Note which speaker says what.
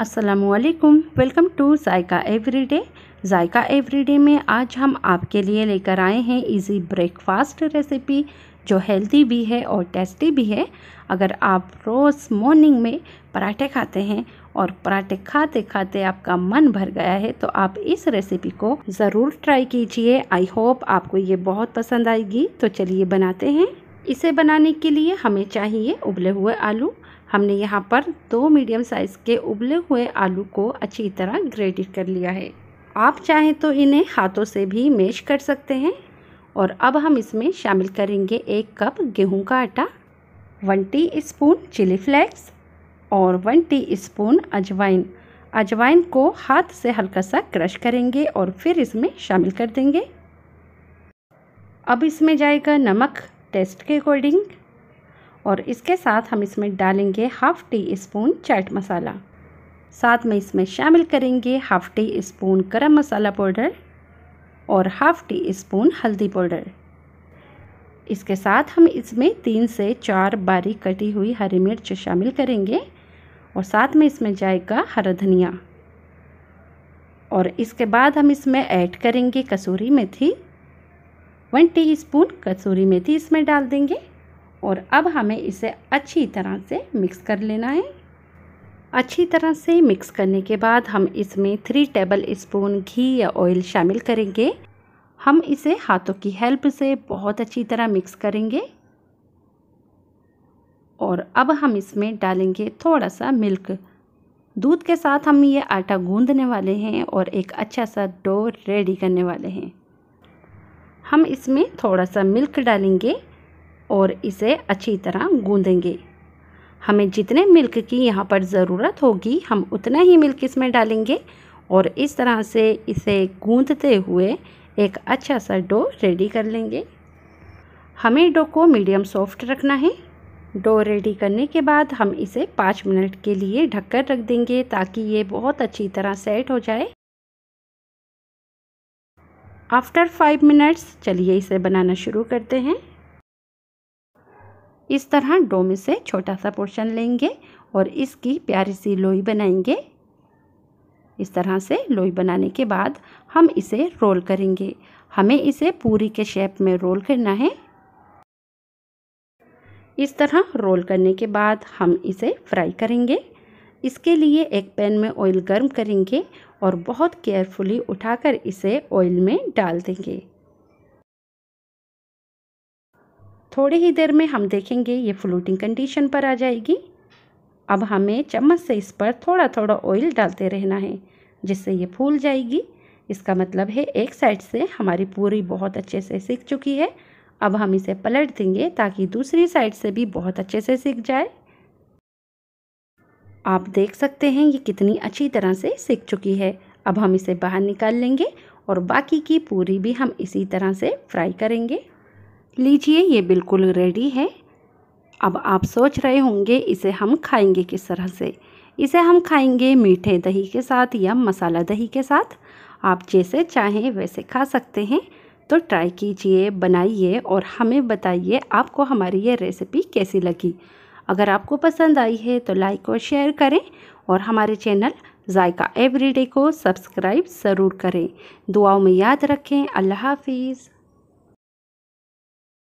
Speaker 1: असलकुम welcome to Zaika everyday Zaika everyday में आज हम आपके लिए लेकर आए हैं इजी ब्रेकफास्ट रेसिपी जो हेल्दी भी है और टेस्टी भी है अगर आप रोज़ मॉर्निंग में पराठे खाते हैं और पराठे खाते खाते आपका मन भर गया है तो आप इस रेसिपी को ज़रूर ट्राई कीजिए आई होप आपको ये बहुत पसंद आएगी तो चलिए बनाते हैं इसे बनाने के लिए हमें चाहिए उबले हुए आलू हमने यहाँ पर दो मीडियम साइज़ के उबले हुए आलू को अच्छी तरह ग्रेटेड कर लिया है आप चाहें तो इन्हें हाथों से भी मेश कर सकते हैं और अब हम इसमें शामिल करेंगे एक कप गेहूं का आटा one teaspoon chilli flakes और वन टी स्पून अजवाइन अजवाइन को हाथ से हल्का सा क्रश करेंगे और फिर इसमें शामिल कर देंगे अब इसमें जाएगा नमक टेस्ट के अकॉर्डिंग और इसके साथ हम इसमें डालेंगे हाफ़ टी स्पून चाट मसाला साथ में इसमें शामिल करेंगे हाफ़ टी स्पून गरम मसाला पाउडर और हाफ़ टी स्पून हल्दी पाउडर इसके साथ हम इसमें तीन से चार बारीक कटी हुई हरी मिर्च शामिल करेंगे और साथ में इसमें जाएगा हरा धनिया और इसके बाद हम इसमें ऐड करेंगे कसूरी मेथी वन टी स्पून कसूरी मेथी इसमें डाल देंगे और अब हमें इसे अच्छी तरह से मिक्स कर लेना है अच्छी तरह से मिक्स करने के बाद हम इसमें थ्री टेबल स्पून घी या ऑयल शामिल करेंगे हम इसे हाथों की हेल्प से बहुत अच्छी तरह मिक्स करेंगे और अब हम इसमें डालेंगे थोड़ा सा मिल्क दूध के साथ हम ये आटा गूंदने वाले हैं और एक अच्छा सा डो रेडी करने वाले हैं हम इसमें थोड़ा सा मिल्क डालेंगे और इसे अच्छी तरह गूंदेंगे हमें जितने मिल्क की यहाँ पर ज़रूरत होगी हम उतना ही मिल्क इसमें डालेंगे और इस तरह से इसे गूंदते हुए एक अच्छा सा डो रेडी कर लेंगे हमें डो को मीडियम सॉफ्ट रखना है डो रेडी करने के बाद हम इसे पाँच मिनट के लिए ढककर रख देंगे ताकि ये बहुत अच्छी तरह सेट हो जाए आफ्टर फाइव मिनट्स चलिए इसे बनाना शुरू करते हैं इस तरह डो में से छोटा सा पोर्शन लेंगे और इसकी प्यारी सी लोई बनाएंगे इस तरह से लोई बनाने के बाद हम इसे रोल करेंगे हमें इसे पूरी के शेप में रोल करना है इस तरह रोल करने के बाद हम इसे फ्राई करेंगे इसके लिए एक पैन में ऑयल गर्म करेंगे और बहुत केयरफुली उठाकर इसे ऑयल में डाल देंगे थोड़ी ही देर में हम देखेंगे ये फ्लोटिंग कंडीशन पर आ जाएगी अब हमें चम्मच से इस पर थोड़ा थोड़ा ऑयल डालते रहना है जिससे ये फूल जाएगी इसका मतलब है एक साइड से हमारी पूरी बहुत अच्छे से सीख चुकी है अब हम इसे पलट देंगे ताकि दूसरी साइड से भी बहुत अच्छे से सीख जाए आप देख सकते हैं ये कितनी अच्छी तरह से सीख चुकी है अब हम इसे बाहर निकाल लेंगे और बाकी की पूरी भी हम इसी तरह से फ्राई करेंगे लीजिए ये बिल्कुल रेडी है अब आप सोच रहे होंगे इसे हम खाएंगे किस तरह से इसे हम खाएंगे मीठे दही के साथ या मसाला दही के साथ आप जैसे चाहें वैसे खा सकते हैं तो ट्राई कीजिए बनाइए और हमें बताइए आपको हमारी ये रेसिपी कैसी लगी अगर आपको पसंद आई है तो लाइक और शेयर करें और हमारे चैनल जायका एवरीडे को सब्सक्राइब ज़रूर करें दुआओं में याद रखें अल्लाह हाफिज़